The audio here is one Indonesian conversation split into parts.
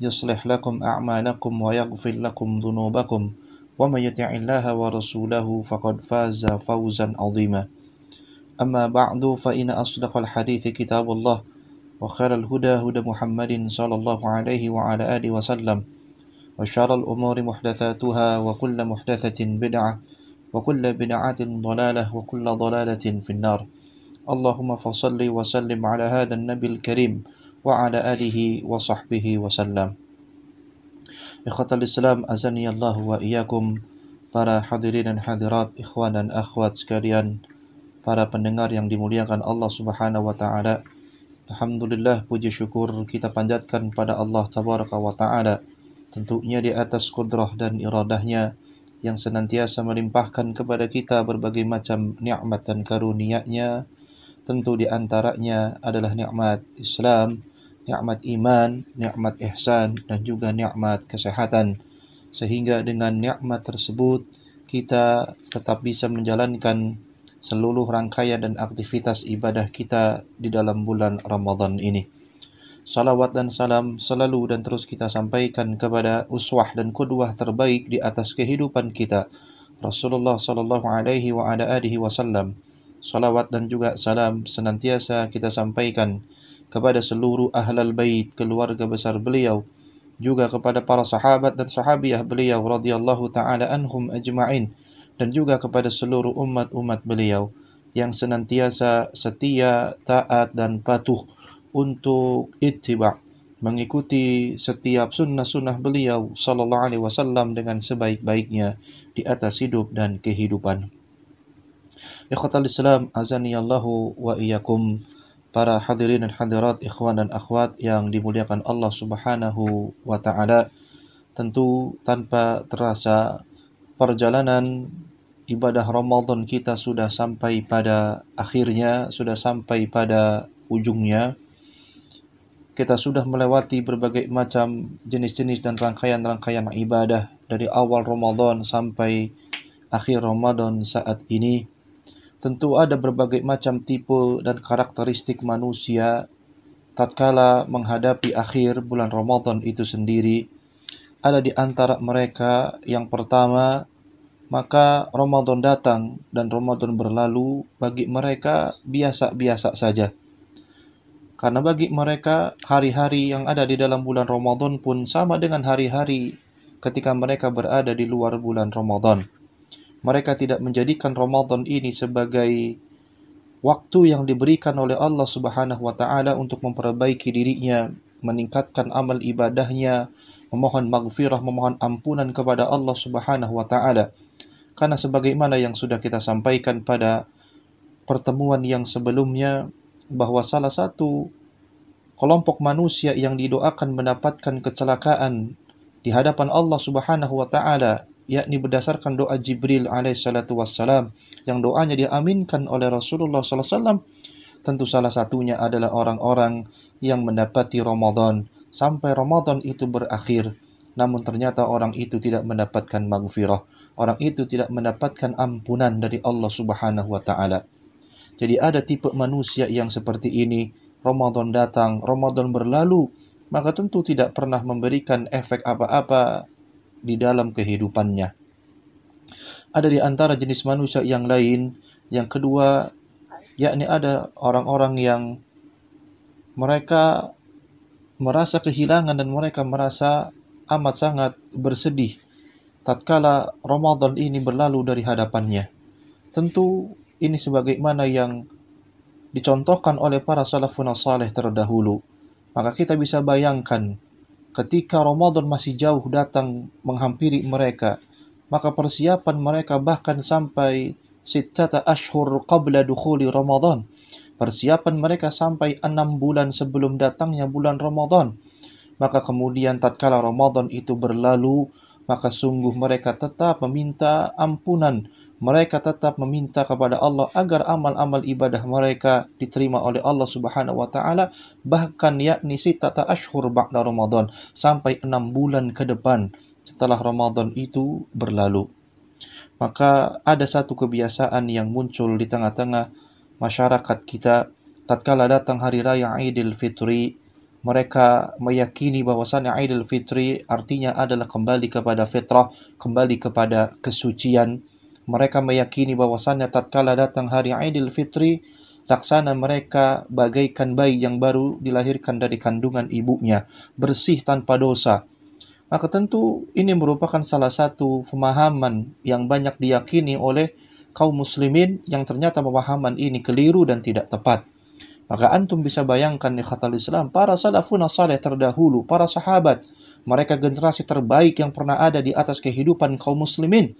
يصلح لكم أعمالكم ويغفر لكم ذنوبكم ومن يطع الله ورسوله فقد فاز فوزا عظيما أما بعد فإن أصدق الحديث كتاب الله وخير الهدى هدى محمد صلى الله عليه وعلى آله وسلم وشر الأمور محدثاتها وكل محدثة بدعة وكل بدعة ضلالة وكل ضلالة في النار اللهم فصل وسلم على هذا النبي الكريم وعلى آله وصحبه وسلم Islam azani Allah الله وإياكم para hadirin dan hadirat, ikhwan dan akhwat sekalian, para pendengar yang dimuliakan Allah Subhanahu wa taala. Alhamdulillah puji syukur kita panjatkan pada Allah Tabaraka wa taala tentunya di atas kudrah dan iradahnya yang senantiasa melimpahkan kepada kita berbagai macam nikmat dan karunia-Nya Tentu di antaranya adalah nikmat Islam, nikmat iman, nikmat ihsan dan juga nikmat kesehatan. Sehingga dengan nikmat tersebut kita tetap bisa menjalankan seluruh rangkaian dan aktivitas ibadah kita di dalam bulan Ramadan ini. Salawat dan salam selalu dan terus kita sampaikan kepada uswah dan kudwah terbaik di atas kehidupan kita, Rasulullah sallallahu alaihi wa ala alihi wasallam salawat dan juga salam senantiasa kita sampaikan kepada seluruh ahlal bait, keluarga besar beliau, juga kepada para sahabat dan sahabiah beliau radhiyallahu taala anhum ajma'in dan juga kepada seluruh umat-umat beliau yang senantiasa setia, taat dan patuh untuk ittiba mengikuti setiap sunnah-sunnah beliau sallallahu alaihi wasallam dengan sebaik-baiknya di atas hidup dan kehidupan. Ikhwatal Islam, azaniyallahu wa iyyakum para hadirin dan hadirat, ikhwan dan akhwat yang dimuliakan Allah Subhanahu wa taala. Tentu tanpa terasa perjalanan ibadah Ramadan kita sudah sampai pada akhirnya, sudah sampai pada ujungnya. Kita sudah melewati berbagai macam jenis-jenis dan rangkaian-rangkaian ibadah dari awal Ramadan sampai akhir Ramadan saat ini Tentu ada berbagai macam tipe dan karakteristik manusia tatkala menghadapi akhir bulan Ramadan itu sendiri. Ada di antara mereka yang pertama, maka Ramadan datang dan Ramadan berlalu bagi mereka biasa-biasa saja. Karena bagi mereka hari-hari yang ada di dalam bulan Ramadan pun sama dengan hari-hari ketika mereka berada di luar bulan Ramadan. Mereka tidak menjadikan Ramadan ini sebagai waktu yang diberikan oleh Allah Subhanahu wa taala untuk memperbaiki dirinya, meningkatkan amal ibadahnya, memohon maghfirah, memohon ampunan kepada Allah Subhanahu wa taala. Karena sebagaimana yang sudah kita sampaikan pada pertemuan yang sebelumnya bahwa salah satu kelompok manusia yang didoakan mendapatkan kecelakaan di hadapan Allah Subhanahu wa taala yakni berdasarkan doa Jibril alaihissalatu wassalam yang doanya diaminkan oleh Rasulullah SAW. tentu salah satunya adalah orang-orang yang mendapati Ramadan sampai Ramadan itu berakhir namun ternyata orang itu tidak mendapatkan maghfirah orang itu tidak mendapatkan ampunan dari Allah Subhanahu wa taala jadi ada tipe manusia yang seperti ini Ramadan datang Ramadan berlalu maka tentu tidak pernah memberikan efek apa-apa di dalam kehidupannya. Ada di antara jenis manusia yang lain, yang kedua, yakni ada orang-orang yang mereka merasa kehilangan dan mereka merasa amat sangat bersedih tatkala Ramadan ini berlalu dari hadapannya. Tentu ini sebagaimana yang dicontohkan oleh para salafun saleh terdahulu. Maka kita bisa bayangkan Ketika Ramadan masih jauh datang menghampiri mereka, maka persiapan mereka bahkan sampai sittata ashur qabla dukhuli Ramadan. Persiapan mereka sampai enam bulan sebelum datangnya bulan Ramadan. Maka kemudian tatkala Ramadan itu berlalu, maka sungguh mereka tetap meminta ampunan. Mereka tetap meminta kepada Allah agar amal-amal ibadah mereka diterima oleh Allah Subhanahu wa taala bahkan yakni sitata ashur ba'da Ramadan sampai enam bulan ke depan setelah Ramadan itu berlalu. Maka ada satu kebiasaan yang muncul di tengah-tengah masyarakat kita tatkala datang hari raya Idul Fitri mereka meyakini bahwasannya Idul Fitri artinya adalah kembali kepada fitrah, kembali kepada kesucian. Mereka meyakini bahwasannya tatkala datang hari Idul Fitri, laksana mereka bagaikan bayi yang baru dilahirkan dari kandungan ibunya, bersih tanpa dosa. Maka tentu ini merupakan salah satu pemahaman yang banyak diyakini oleh kaum muslimin yang ternyata pemahaman ini keliru dan tidak tepat. Maka antum bisa bayangkan di khatal Islam, para salafun salih terdahulu, para sahabat, mereka generasi terbaik yang pernah ada di atas kehidupan kaum muslimin.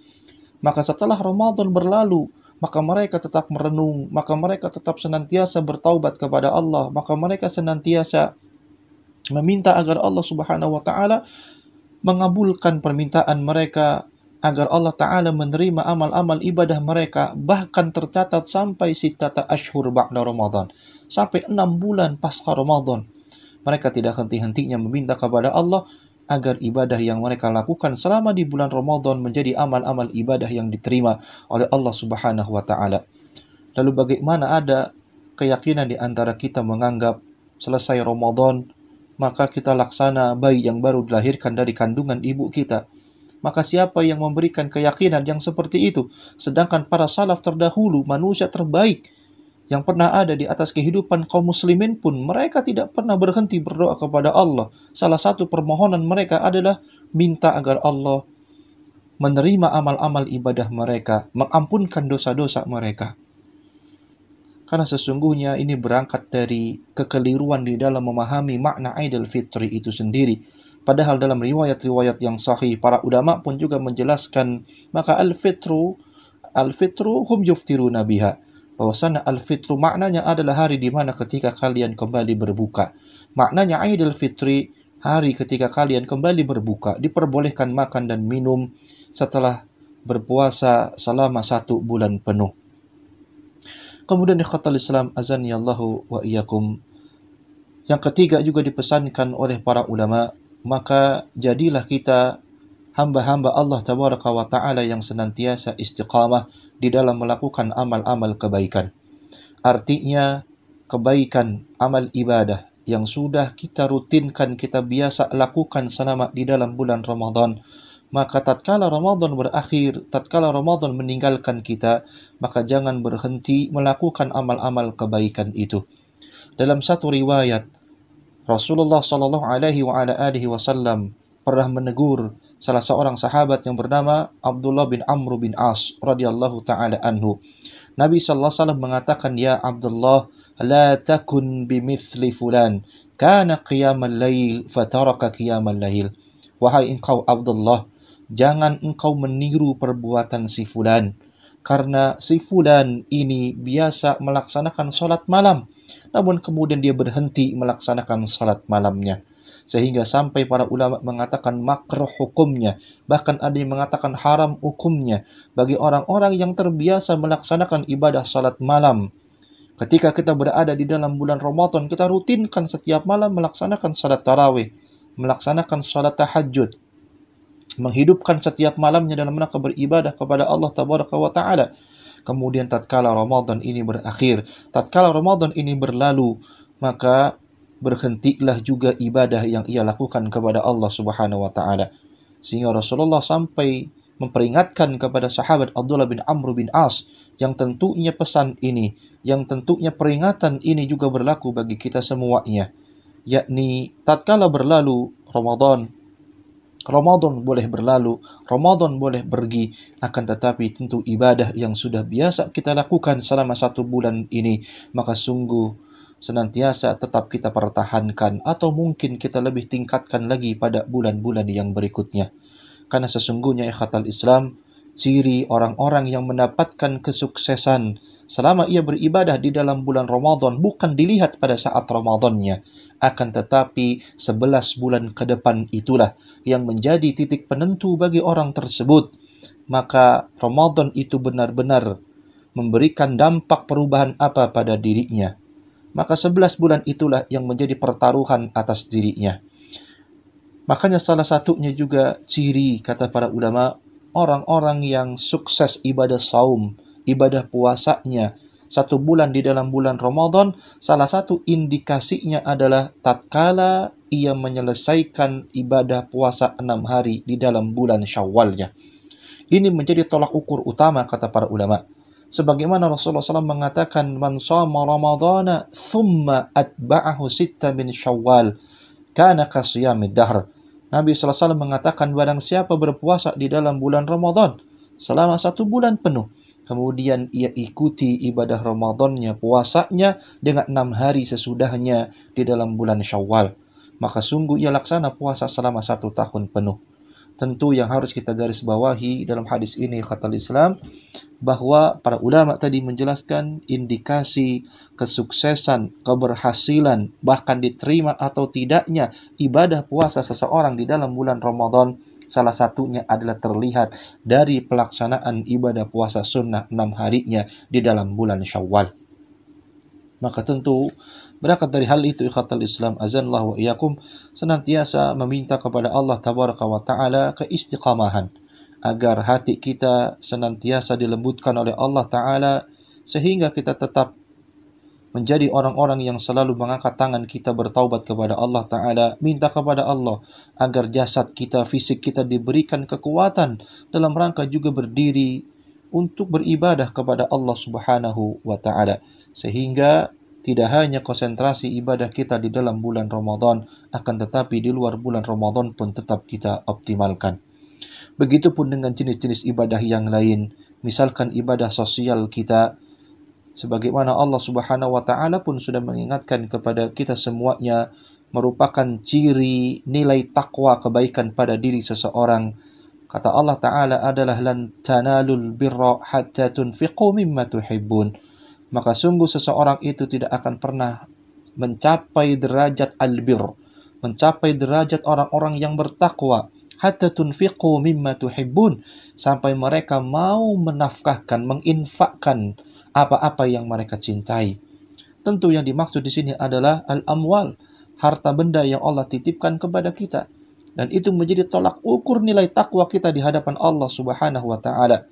Maka setelah Ramadan berlalu, maka mereka tetap merenung, maka mereka tetap senantiasa bertaubat kepada Allah, maka mereka senantiasa meminta agar Allah Subhanahu wa taala mengabulkan permintaan mereka, agar Allah Ta'ala menerima amal-amal ibadah mereka bahkan tercatat sampai sitata ashur ba'na Ramadan. Sampai enam bulan pasca Ramadan. Mereka tidak henti-hentinya meminta kepada Allah agar ibadah yang mereka lakukan selama di bulan Ramadan menjadi amal-amal ibadah yang diterima oleh Allah Subhanahu wa taala. Lalu bagaimana ada keyakinan di antara kita menganggap selesai Ramadan maka kita laksana bayi yang baru dilahirkan dari kandungan ibu kita maka siapa yang memberikan keyakinan yang seperti itu? Sedangkan para salaf terdahulu, manusia terbaik yang pernah ada di atas kehidupan kaum muslimin pun mereka tidak pernah berhenti berdoa kepada Allah. Salah satu permohonan mereka adalah minta agar Allah menerima amal-amal ibadah mereka, mengampunkan dosa-dosa mereka. Karena sesungguhnya ini berangkat dari kekeliruan di dalam memahami makna Idul Fitri itu sendiri Padahal dalam riwayat-riwayat yang sahih, para ulama pun juga menjelaskan, maka al-fitru, al-fitru hum yuftiru biha. Bahwasanya al-fitru maknanya adalah hari di mana ketika kalian kembali berbuka. Maknanya idul Fitri, hari ketika kalian kembali berbuka, diperbolehkan makan dan minum setelah berpuasa selama satu bulan penuh. Kemudian ikhwatal Islam azani Allahu wa iyyakum. Yang ketiga juga dipesankan oleh para ulama maka jadilah kita hamba-hamba Allah Tabaraka wa Ta'ala yang senantiasa istiqamah di dalam melakukan amal-amal kebaikan. Artinya, kebaikan amal ibadah yang sudah kita rutinkan, kita biasa lakukan selama di dalam bulan Ramadan, maka tatkala Ramadan berakhir, tatkala Ramadan meninggalkan kita, maka jangan berhenti melakukan amal-amal kebaikan itu. Dalam satu riwayat, Rasulullah Shallallahu Alaihi Wasallam pernah menegur salah seorang sahabat yang bernama Abdullah bin Amr bin As radhiyallahu taala anhu. Nabi Shallallahu alaihi wasallam mengatakan, "Ya Abdullah, la takun bimithli fulan, kana qiyamal lail fataraka qiyamal lail." Wahai engkau Abdullah, jangan engkau meniru perbuatan si fulan, karena si fulan ini biasa melaksanakan sholat malam, namun kemudian dia berhenti melaksanakan salat malamnya. Sehingga sampai para ulama mengatakan makruh hukumnya, bahkan ada yang mengatakan haram hukumnya bagi orang-orang yang terbiasa melaksanakan ibadah salat malam. Ketika kita berada di dalam bulan Ramadan, kita rutinkan setiap malam melaksanakan salat tarawih, melaksanakan salat tahajud, menghidupkan setiap malamnya dalam rangka beribadah kepada Allah Ta'ala Kemudian tatkala Ramadan ini berakhir, tatkala Ramadan ini berlalu, maka berhentilah juga ibadah yang ia lakukan kepada Allah Subhanahu wa taala. Sehingga Rasulullah sampai memperingatkan kepada sahabat Abdullah bin Amr bin As yang tentunya pesan ini, yang tentunya peringatan ini juga berlaku bagi kita semuanya, yakni tatkala berlalu Ramadan Ramadan boleh berlalu, Ramadan boleh pergi, akan tetapi tentu ibadah yang sudah biasa kita lakukan selama satu bulan ini, maka sungguh senantiasa tetap kita pertahankan atau mungkin kita lebih tingkatkan lagi pada bulan-bulan yang berikutnya. Karena sesungguhnya ikhatal Islam ciri orang-orang yang mendapatkan kesuksesan selama ia beribadah di dalam bulan Ramadan bukan dilihat pada saat Ramadannya. Akan tetapi 11 bulan ke depan itulah yang menjadi titik penentu bagi orang tersebut. Maka Ramadan itu benar-benar memberikan dampak perubahan apa pada dirinya. Maka 11 bulan itulah yang menjadi pertaruhan atas dirinya. Makanya salah satunya juga ciri kata para ulama orang-orang yang sukses ibadah saum, ibadah puasanya satu bulan di dalam bulan Ramadan, salah satu indikasinya adalah tatkala ia menyelesaikan ibadah puasa enam hari di dalam bulan Syawalnya. Ini menjadi tolak ukur utama kata para ulama. Sebagaimana Rasulullah SAW mengatakan, Man sama Ramadana thumma atba'ahu sitta min syawal, kana kasyamid dahr Nabi SAW mengatakan barang siapa berpuasa di dalam bulan Ramadan selama satu bulan penuh, kemudian ia ikuti ibadah Ramadannya, puasanya dengan enam hari sesudahnya di dalam bulan Syawal. Maka sungguh ia laksana puasa selama satu tahun penuh tentu yang harus kita garis bawahi dalam hadis ini kata Islam bahwa para ulama tadi menjelaskan indikasi kesuksesan, keberhasilan, bahkan diterima atau tidaknya ibadah puasa seseorang di dalam bulan Ramadan salah satunya adalah terlihat dari pelaksanaan ibadah puasa sunnah enam harinya di dalam bulan Syawal. Maka tentu berangkat dari hal itu ikhatal Islam azanlah wa iyakum senantiasa meminta kepada Allah tabaraka wa taala keistiqamahan agar hati kita senantiasa dilembutkan oleh Allah taala sehingga kita tetap menjadi orang-orang yang selalu mengangkat tangan kita bertaubat kepada Allah Ta'ala, minta kepada Allah agar jasad kita, fisik kita diberikan kekuatan dalam rangka juga berdiri untuk beribadah kepada Allah Subhanahu wa taala sehingga tidak hanya konsentrasi ibadah kita di dalam bulan Ramadan akan tetapi di luar bulan Ramadan pun tetap kita optimalkan begitupun dengan jenis-jenis ibadah yang lain misalkan ibadah sosial kita sebagaimana Allah Subhanahu wa taala pun sudah mengingatkan kepada kita semuanya merupakan ciri nilai takwa kebaikan pada diri seseorang Kata Allah Ta'ala adalah lan tanalul birra hatta tunfiqu mimma tuhibbun. Maka sungguh seseorang itu tidak akan pernah mencapai derajat albir, mencapai derajat orang-orang yang bertakwa, hatta tunfiqu mimma tuhibbun sampai mereka mau menafkahkan, menginfakkan apa-apa yang mereka cintai. Tentu yang dimaksud di sini adalah al-amwal, harta benda yang Allah titipkan kepada kita dan itu menjadi tolak ukur nilai takwa kita di hadapan Allah Subhanahu wa taala.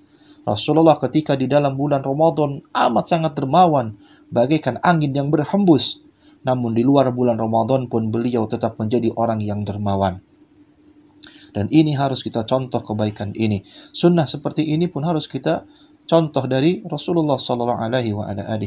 Rasulullah ketika di dalam bulan Ramadan amat sangat dermawan bagaikan angin yang berhembus. Namun di luar bulan Ramadan pun beliau tetap menjadi orang yang dermawan. Dan ini harus kita contoh kebaikan ini. Sunnah seperti ini pun harus kita contoh dari Rasulullah Sallallahu Alaihi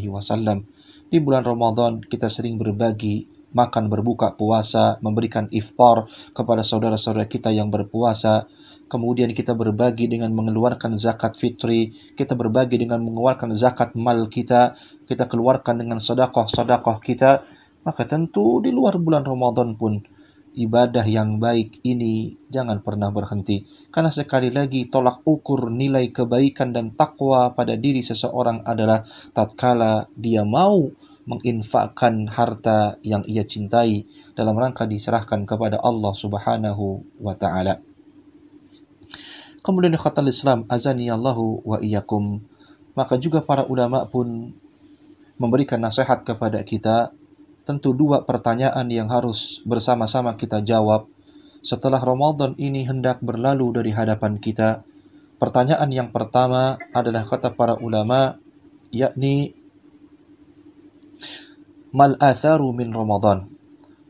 Wasallam. Di bulan Ramadan kita sering berbagi makan berbuka puasa, memberikan iftar kepada saudara-saudara kita yang berpuasa, kemudian kita berbagi dengan mengeluarkan zakat fitri, kita berbagi dengan mengeluarkan zakat mal kita, kita keluarkan dengan sodakoh-sodakoh kita, maka tentu di luar bulan Ramadan pun ibadah yang baik ini jangan pernah berhenti. Karena sekali lagi tolak ukur nilai kebaikan dan takwa pada diri seseorang adalah tatkala dia mau menginfakkan harta yang ia cintai dalam rangka diserahkan kepada Allah Subhanahu wa taala. Kemudian khatul Islam azani Allahu wa iyyakum maka juga para ulama pun memberikan nasihat kepada kita tentu dua pertanyaan yang harus bersama-sama kita jawab setelah Ramadan ini hendak berlalu dari hadapan kita. Pertanyaan yang pertama adalah kata para ulama yakni mal atharu min Ramadan?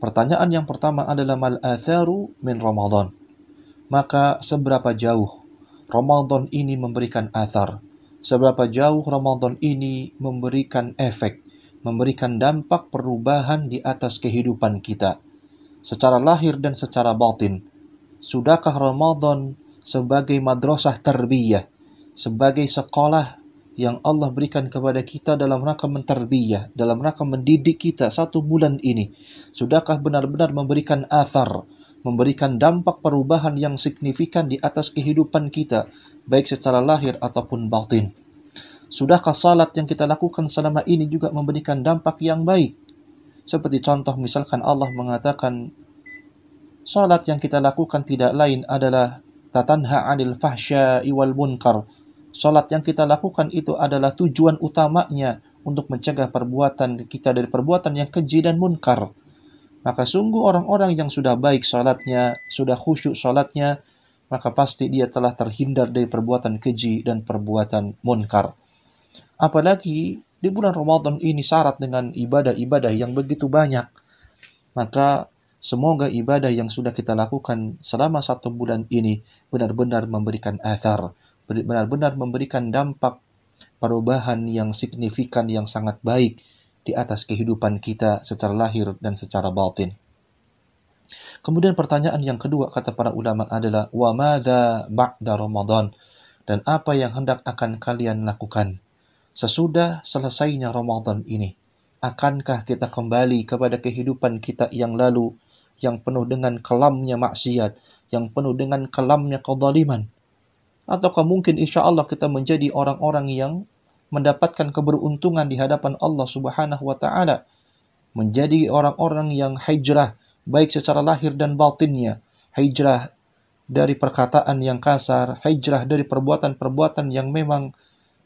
Pertanyaan yang pertama adalah mal atharu min Ramadan. Maka seberapa jauh Ramadan ini memberikan athar? Seberapa jauh Ramadan ini memberikan efek, memberikan dampak perubahan di atas kehidupan kita secara lahir dan secara batin? Sudahkah Ramadan sebagai madrasah tarbiyah, sebagai sekolah yang Allah berikan kepada kita dalam rangka mentarbiyah, dalam rangka mendidik kita satu bulan ini, sudahkah benar-benar memberikan athar, memberikan dampak perubahan yang signifikan di atas kehidupan kita, baik secara lahir ataupun batin? Sudahkah salat yang kita lakukan selama ini juga memberikan dampak yang baik? Seperti contoh misalkan Allah mengatakan, salat yang kita lakukan tidak lain adalah tatanha anil fasya iwal munkar, Sholat yang kita lakukan itu adalah tujuan utamanya untuk mencegah perbuatan kita dari perbuatan yang keji dan munkar. Maka sungguh orang-orang yang sudah baik sholatnya, sudah khusyuk sholatnya, maka pasti dia telah terhindar dari perbuatan keji dan perbuatan munkar. Apalagi di bulan Ramadan ini syarat dengan ibadah-ibadah yang begitu banyak. Maka Semoga ibadah yang sudah kita lakukan selama satu bulan ini benar-benar memberikan athar, benar-benar memberikan dampak perubahan yang signifikan yang sangat baik di atas kehidupan kita secara lahir dan secara batin. Kemudian pertanyaan yang kedua kata para ulama adalah wa madza ba'da Ramadan dan apa yang hendak akan kalian lakukan sesudah selesainya Ramadan ini? Akankah kita kembali kepada kehidupan kita yang lalu yang penuh dengan kelamnya maksiat, yang penuh dengan kelamnya kezaliman? ataukah mungkin insya Allah kita menjadi orang-orang yang mendapatkan keberuntungan di hadapan Allah Subhanahu wa taala menjadi orang-orang yang hijrah baik secara lahir dan batinnya hijrah dari perkataan yang kasar hijrah dari perbuatan-perbuatan yang memang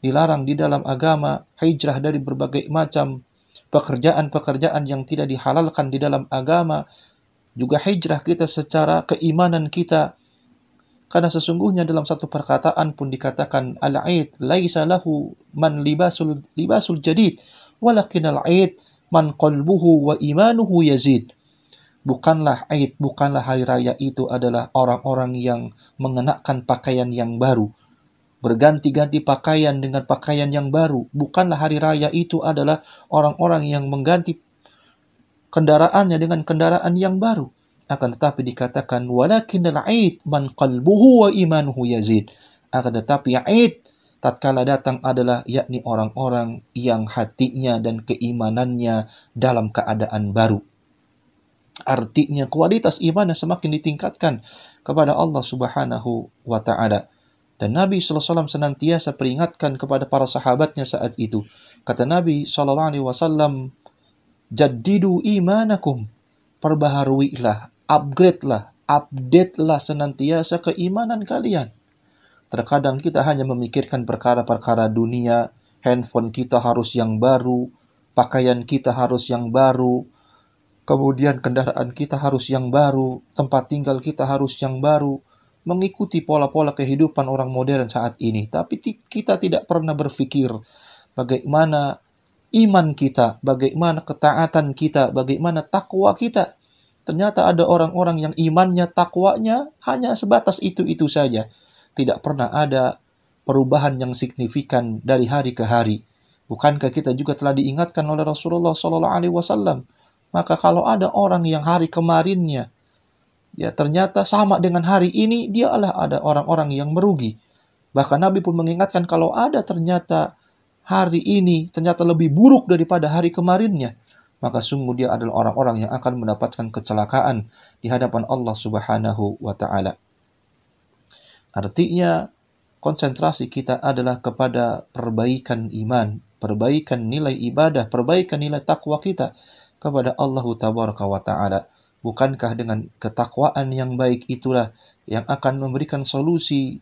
dilarang di dalam agama hijrah dari berbagai macam pekerjaan-pekerjaan yang tidak dihalalkan di dalam agama juga hijrah kita secara keimanan kita karena sesungguhnya dalam satu perkataan pun dikatakan al-aid laisa lahu man libasul libasul jadid walakin al-aid man qalbuhu wa imanuhu yazid. Bukanlah aid, bukanlah hari raya itu adalah orang-orang yang mengenakan pakaian yang baru. Berganti-ganti pakaian dengan pakaian yang baru. Bukanlah hari raya itu adalah orang-orang yang mengganti kendaraannya dengan kendaraan yang baru. Akan tetapi dikatakan walakin al aid man qalbuhu wa imanuhu yazid. Akan tetapi aid tatkala datang adalah yakni orang-orang yang hatinya dan keimanannya dalam keadaan baru. Artinya kualitas imannya semakin ditingkatkan kepada Allah Subhanahu wa taala. Dan Nabi sallallahu alaihi wasallam senantiasa peringatkan kepada para sahabatnya saat itu. Kata Nabi sallallahu alaihi wasallam Jaddidu imanakum, perbaharuilah upgrade lah, update lah senantiasa keimanan kalian. Terkadang kita hanya memikirkan perkara-perkara dunia, handphone kita harus yang baru, pakaian kita harus yang baru, kemudian kendaraan kita harus yang baru, tempat tinggal kita harus yang baru, mengikuti pola-pola kehidupan orang modern saat ini. Tapi kita tidak pernah berpikir bagaimana iman kita, bagaimana ketaatan kita, bagaimana takwa kita Ternyata ada orang-orang yang imannya, takwanya hanya sebatas itu-itu saja. Tidak pernah ada perubahan yang signifikan dari hari ke hari. Bukankah kita juga telah diingatkan oleh Rasulullah Shallallahu Alaihi Wasallam? Maka kalau ada orang yang hari kemarinnya ya ternyata sama dengan hari ini dialah ada orang-orang yang merugi. Bahkan Nabi pun mengingatkan kalau ada ternyata hari ini ternyata lebih buruk daripada hari kemarinnya, maka sungguh dia adalah orang-orang yang akan mendapatkan kecelakaan di hadapan Allah Subhanahu wa taala. Artinya konsentrasi kita adalah kepada perbaikan iman, perbaikan nilai ibadah, perbaikan nilai takwa kita kepada Allah Tabaraka wa taala. Bukankah dengan ketakwaan yang baik itulah yang akan memberikan solusi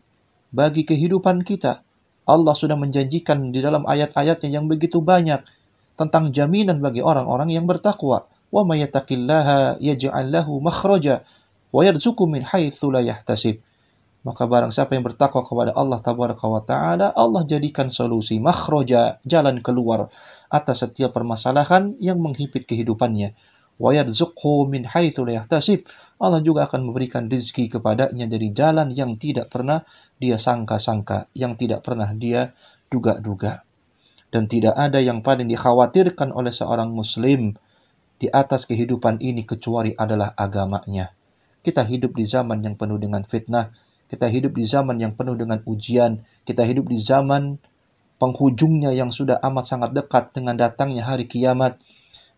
bagi kehidupan kita? Allah sudah menjanjikan di dalam ayat-ayatnya yang begitu banyak tentang jaminan bagi orang-orang yang bertakwa. Wa may yattaqillaha yaj'al lahu makhraja wa min haitsu Maka barang siapa yang bertakwa kepada Allah Tabaraka wa taala, Allah jadikan solusi makhraja, jalan keluar atas setiap permasalahan yang menghimpit kehidupannya. Wa yarzuqhu min haitsu la Allah juga akan memberikan rezeki kepadanya dari jalan yang tidak pernah dia sangka-sangka, yang tidak pernah dia duga-duga dan tidak ada yang paling dikhawatirkan oleh seorang muslim di atas kehidupan ini kecuali adalah agamanya. Kita hidup di zaman yang penuh dengan fitnah, kita hidup di zaman yang penuh dengan ujian, kita hidup di zaman penghujungnya yang sudah amat sangat dekat dengan datangnya hari kiamat.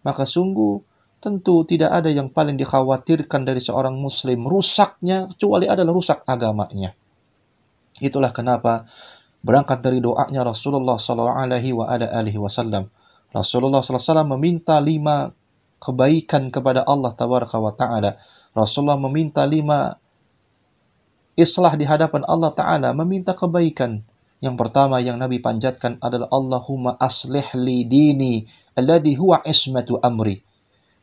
Maka sungguh tentu tidak ada yang paling dikhawatirkan dari seorang muslim rusaknya kecuali adalah rusak agamanya. Itulah kenapa berangkat dari doanya Rasulullah SAW. Rasulullah SAW meminta lima kebaikan kepada Allah Tabaraka wa Ta'ala. Rasulullah meminta lima islah di hadapan Allah Ta'ala, meminta kebaikan. Yang pertama yang Nabi panjatkan adalah Allahumma aslih li dini alladhi huwa ismatu amri.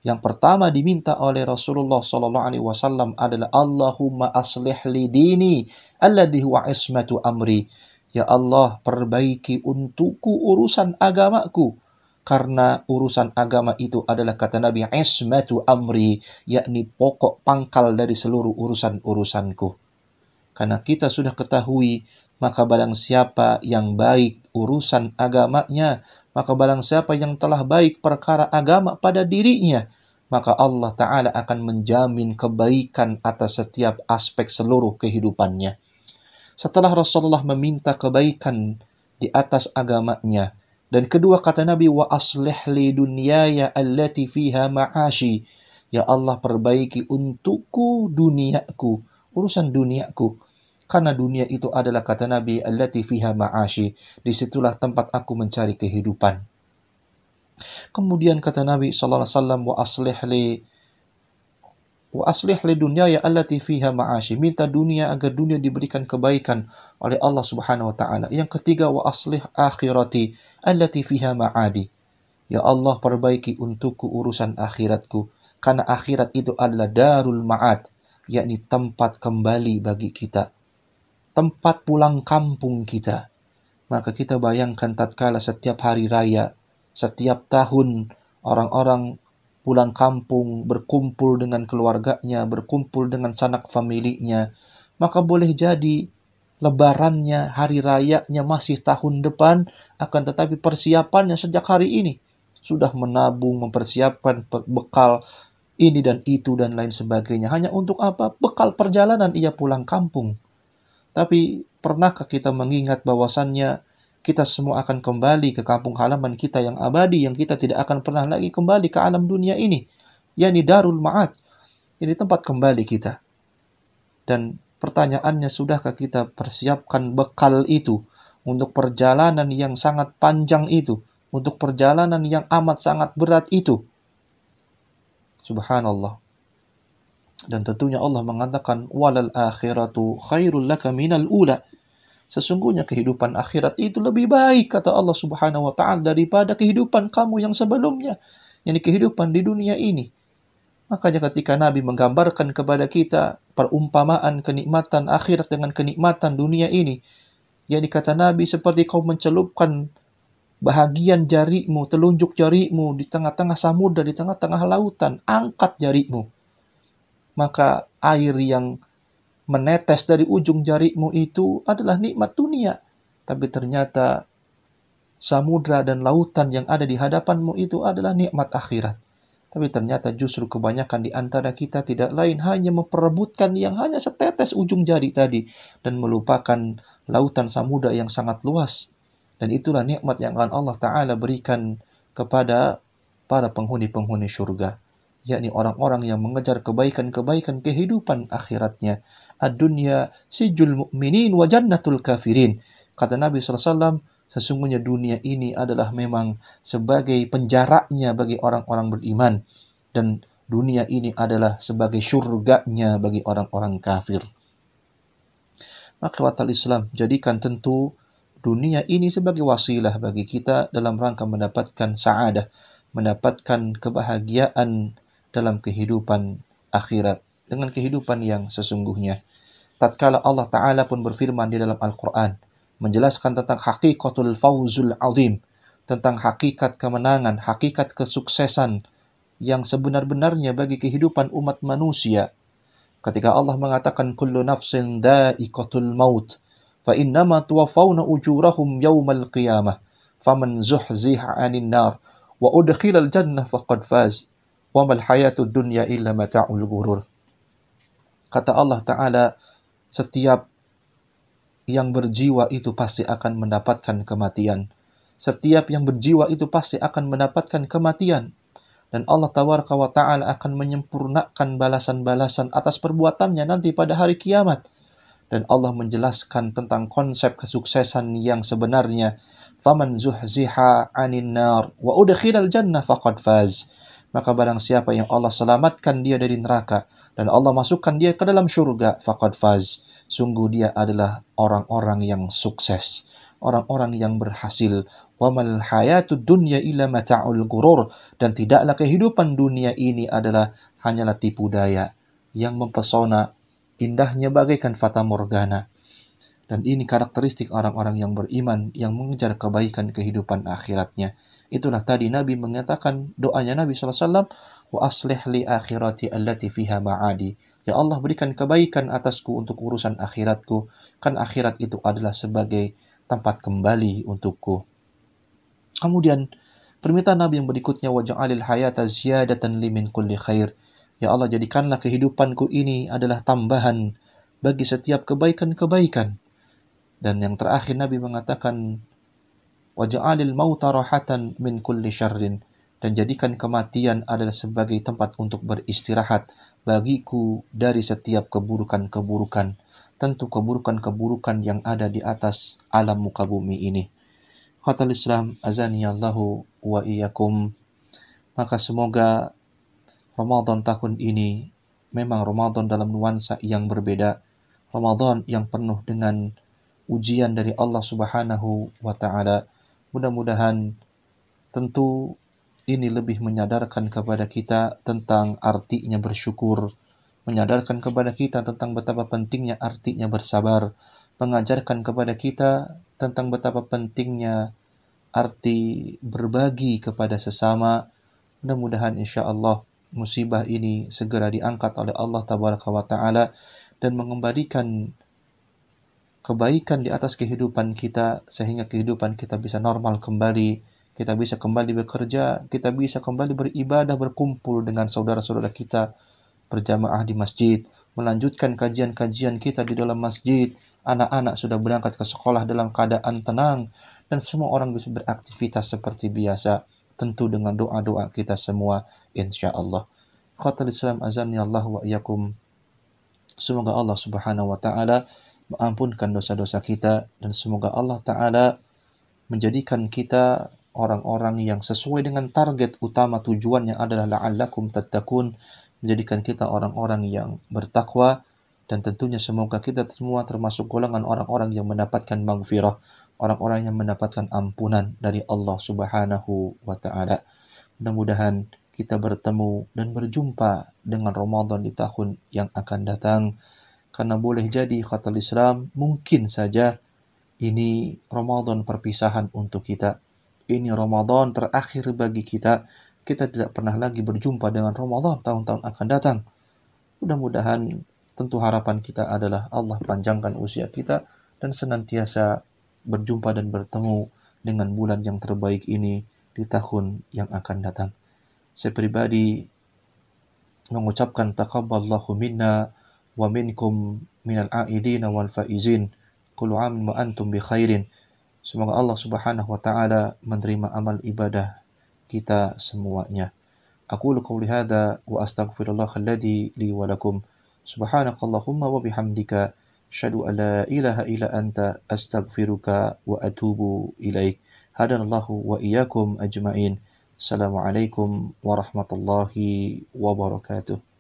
Yang pertama diminta oleh Rasulullah sallallahu alaihi wasallam adalah Allahumma aslih li dini alladhi huwa ismatu amri. Ya Allah, perbaiki untukku urusan agamaku. Karena urusan agama itu adalah kata Nabi Ismatu Amri, yakni pokok pangkal dari seluruh urusan-urusanku. Karena kita sudah ketahui, maka barang siapa yang baik urusan agamanya, maka barang siapa yang telah baik perkara agama pada dirinya, maka Allah Ta'ala akan menjamin kebaikan atas setiap aspek seluruh kehidupannya. Setelah Rasulullah meminta kebaikan di atas agamanya, dan kedua kata Nabi, wa aslih li dunyaya allati fiha ma'ashi. Ya Allah perbaiki untukku duniaku, urusan duniaku. Karena dunia itu adalah kata Nabi, allati fiha ma'ashi. Disitulah tempat aku mencari kehidupan. Kemudian kata Nabi SAW, wa aslih li Wa aslih li ya allati fiha ma'ashi. Minta dunia agar dunia diberikan kebaikan oleh Allah Subhanahu wa taala. Yang ketiga wa aslih akhirati allati fiha ma'adi. Ya Allah perbaiki untukku urusan akhiratku karena akhirat itu adalah darul ma'ad yakni tempat kembali bagi kita. Tempat pulang kampung kita. Maka kita bayangkan tatkala setiap hari raya, setiap tahun orang-orang pulang kampung, berkumpul dengan keluarganya, berkumpul dengan sanak familinya, maka boleh jadi lebarannya, hari rayanya masih tahun depan, akan tetapi persiapannya sejak hari ini sudah menabung, mempersiapkan bekal ini dan itu dan lain sebagainya. Hanya untuk apa? Bekal perjalanan ia pulang kampung. Tapi pernahkah kita mengingat bahwasannya kita semua akan kembali ke kampung halaman kita yang abadi, yang kita tidak akan pernah lagi kembali ke alam dunia ini, yakni Darul Ma'ad. Ini tempat kembali kita. Dan pertanyaannya, sudahkah kita persiapkan bekal itu untuk perjalanan yang sangat panjang itu, untuk perjalanan yang amat sangat berat itu? Subhanallah. Dan tentunya Allah mengatakan, walal akhiratu khairul laka minal ula Sesungguhnya kehidupan akhirat itu lebih baik, kata Allah subhanahu wa ta'ala, daripada kehidupan kamu yang sebelumnya. Yang kehidupan di dunia ini. Makanya ketika Nabi menggambarkan kepada kita perumpamaan kenikmatan akhirat dengan kenikmatan dunia ini, Yang dikata Nabi seperti kau mencelupkan bahagian jarimu, telunjuk jarimu di tengah-tengah samudra, di tengah-tengah lautan, angkat jarimu. Maka air yang menetes dari ujung jarimu itu adalah nikmat dunia. Tapi ternyata samudra dan lautan yang ada di hadapanmu itu adalah nikmat akhirat. Tapi ternyata justru kebanyakan di antara kita tidak lain hanya memperebutkan yang hanya setetes ujung jari tadi dan melupakan lautan samudra yang sangat luas. Dan itulah nikmat yang akan Allah Ta'ala berikan kepada para penghuni-penghuni surga, yakni orang-orang yang mengejar kebaikan-kebaikan kehidupan akhiratnya ad-dunya sijul mu'minin wa jannatul kafirin. Kata Nabi SAW, sesungguhnya dunia ini adalah memang sebagai penjaraknya bagi orang-orang beriman. Dan dunia ini adalah sebagai syurganya bagi orang-orang kafir. Maka Islam jadikan tentu dunia ini sebagai wasilah bagi kita dalam rangka mendapatkan sa'adah, mendapatkan kebahagiaan dalam kehidupan akhirat dengan kehidupan yang sesungguhnya. Tatkala Allah Ta'ala pun berfirman di dalam Al-Quran, menjelaskan tentang hakikatul fawzul azim, tentang hakikat kemenangan, hakikat kesuksesan yang sebenar-benarnya bagi kehidupan umat manusia. Ketika Allah mengatakan kullu nafsin da'ikatul maut, fa innama tuwafawna ujurahum yaumal qiyamah, faman zuhziha 'anil nar wa udkhilal jannah faqad faz. wa mal hayatul dunya illa mata'ul gurur. Kata Allah Ta'ala, setiap yang berjiwa itu pasti akan mendapatkan kematian. Setiap yang berjiwa itu pasti akan mendapatkan kematian. Dan Allah Tawarka wa Ta'ala akan menyempurnakan balasan-balasan atas perbuatannya nanti pada hari kiamat. Dan Allah menjelaskan tentang konsep kesuksesan yang sebenarnya. Faman zuhziha anin nar wa udkhilal jannah faqad faz maka barang siapa yang Allah selamatkan dia dari neraka dan Allah masukkan dia ke dalam syurga faqad faz sungguh dia adalah orang-orang yang sukses orang-orang yang berhasil Wa mal hayatud dunya illa mata'ul gurur dan tidaklah kehidupan dunia ini adalah hanyalah tipu daya yang mempesona indahnya bagaikan fata morgana dan ini karakteristik orang-orang yang beriman yang mengejar kebaikan kehidupan akhiratnya. Itulah tadi Nabi mengatakan doanya Nabi SAW, Wa aslih li akhirati allati fiha ma'adi. Ya Allah berikan kebaikan atasku untuk urusan akhiratku. Kan akhirat itu adalah sebagai tempat kembali untukku. Kemudian permintaan Nabi yang berikutnya wajah alil hayata ziyadatan limin kulli khair. Ya Allah jadikanlah kehidupanku ini adalah tambahan bagi setiap kebaikan-kebaikan. Dan yang terakhir Nabi mengatakan waj'alil mauta rahatan min kulli syarrin dan jadikan kematian adalah sebagai tempat untuk beristirahat bagiku dari setiap keburukan-keburukan tentu keburukan-keburukan yang ada di atas alam muka bumi ini Khatul islam azani Allahu wa iyyakum maka semoga Ramadan tahun ini memang Ramadan dalam nuansa yang berbeda Ramadan yang penuh dengan ujian dari Allah Subhanahu wa taala. Mudah-mudahan tentu ini lebih menyadarkan kepada kita tentang artinya bersyukur, menyadarkan kepada kita tentang betapa pentingnya artinya bersabar, mengajarkan kepada kita tentang betapa pentingnya arti berbagi kepada sesama. Mudah-mudahan insya Allah musibah ini segera diangkat oleh Allah Taala dan mengembalikan kebaikan di atas kehidupan kita sehingga kehidupan kita bisa normal kembali, kita bisa kembali bekerja, kita bisa kembali beribadah, berkumpul dengan saudara-saudara kita, berjamaah di masjid, melanjutkan kajian-kajian kita di dalam masjid, anak-anak sudah berangkat ke sekolah dalam keadaan tenang, dan semua orang bisa beraktivitas seperti biasa, tentu dengan doa-doa kita semua, insya Allah. Khotul Islam azan ya Allah wa iyakum. Semoga Allah subhanahu wa ta'ala mengampunkan dosa-dosa kita dan semoga Allah Ta'ala menjadikan kita orang-orang yang sesuai dengan target utama tujuan yang adalah la'allakum tattaqun menjadikan kita orang-orang yang bertakwa dan tentunya semoga kita semua termasuk golongan orang-orang yang mendapatkan maghfirah, orang-orang yang mendapatkan ampunan dari Allah Subhanahu wa taala. Mudah-mudahan kita bertemu dan berjumpa dengan Ramadan di tahun yang akan datang. Karena boleh jadi khatul Islam mungkin saja ini Ramadan perpisahan untuk kita. Ini Ramadan terakhir bagi kita. Kita tidak pernah lagi berjumpa dengan Ramadan tahun-tahun akan datang. Mudah-mudahan tentu harapan kita adalah Allah panjangkan usia kita dan senantiasa berjumpa dan bertemu dengan bulan yang terbaik ini di tahun yang akan datang. Saya pribadi mengucapkan taqabbalallahu minna wa minkum minal a'idina wal faizin kullu amin wa antum bi khairin semoga Allah Subhanahu wa taala menerima amal ibadah kita semuanya aku lakukan hadza wa astaghfirullah alladhi li wa lakum subhanakallahumma wa bihamdika asyhadu an ilaha illa anta astaghfiruka wa atubu ilaik hadanallahu wa iyyakum ajmain assalamualaikum warahmatullahi wabarakatuh